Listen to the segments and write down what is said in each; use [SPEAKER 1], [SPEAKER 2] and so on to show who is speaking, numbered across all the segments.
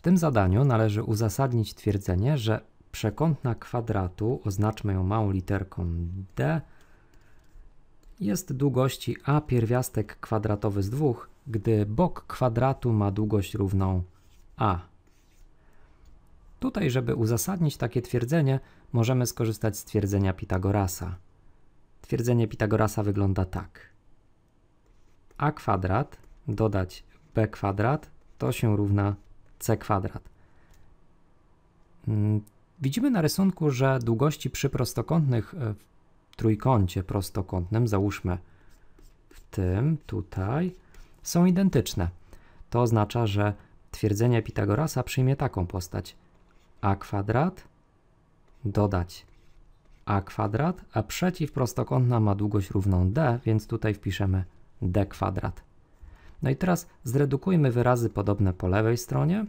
[SPEAKER 1] W tym zadaniu należy uzasadnić twierdzenie, że przekątna kwadratu, oznaczmy ją małą literką d, jest długości a pierwiastek kwadratowy z dwóch, gdy bok kwadratu ma długość równą a. Tutaj, żeby uzasadnić takie twierdzenie, możemy skorzystać z twierdzenia Pitagorasa. Twierdzenie Pitagorasa wygląda tak. a kwadrat dodać b kwadrat to się równa c kwadrat. Mm, widzimy na rysunku, że długości przy prostokątnych e, w trójkącie prostokątnym, załóżmy w tym, tutaj, są identyczne. To oznacza, że twierdzenie Pitagorasa przyjmie taką postać. a kwadrat dodać a kwadrat, a przeciw prostokątna ma długość równą d, więc tutaj wpiszemy d kwadrat. No i teraz zredukujmy wyrazy podobne po lewej stronie.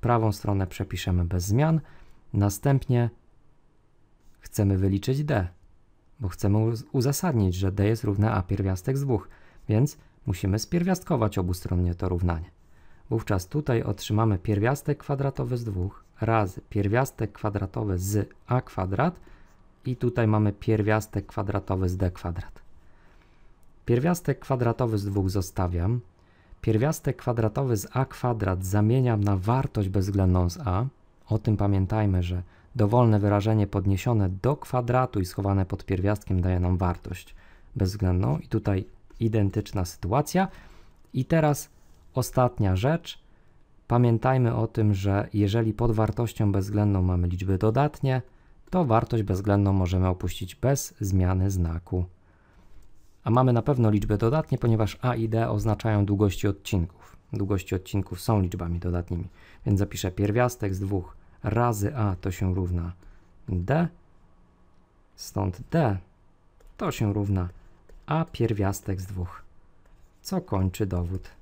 [SPEAKER 1] Prawą stronę przepiszemy bez zmian. Następnie chcemy wyliczyć d, bo chcemy uzasadnić, że d jest równe a pierwiastek z dwóch, więc musimy spierwiastkować obustronnie to równanie. Wówczas tutaj otrzymamy pierwiastek kwadratowy z dwóch razy pierwiastek kwadratowy z a kwadrat i tutaj mamy pierwiastek kwadratowy z d kwadrat. Pierwiastek kwadratowy z 2 zostawiam. Pierwiastek kwadratowy z a kwadrat zamieniam na wartość bezwzględną z a. O tym pamiętajmy, że dowolne wyrażenie podniesione do kwadratu i schowane pod pierwiastkiem daje nam wartość bezwzględną. I tutaj identyczna sytuacja. I teraz ostatnia rzecz. Pamiętajmy o tym, że jeżeli pod wartością bezwzględną mamy liczby dodatnie, to wartość bezwzględną możemy opuścić bez zmiany znaku a mamy na pewno liczbę dodatnie, ponieważ A i D oznaczają długości odcinków. Długości odcinków są liczbami dodatnimi, więc zapiszę pierwiastek z dwóch razy A to się równa D, stąd D to się równa A pierwiastek z dwóch, co kończy dowód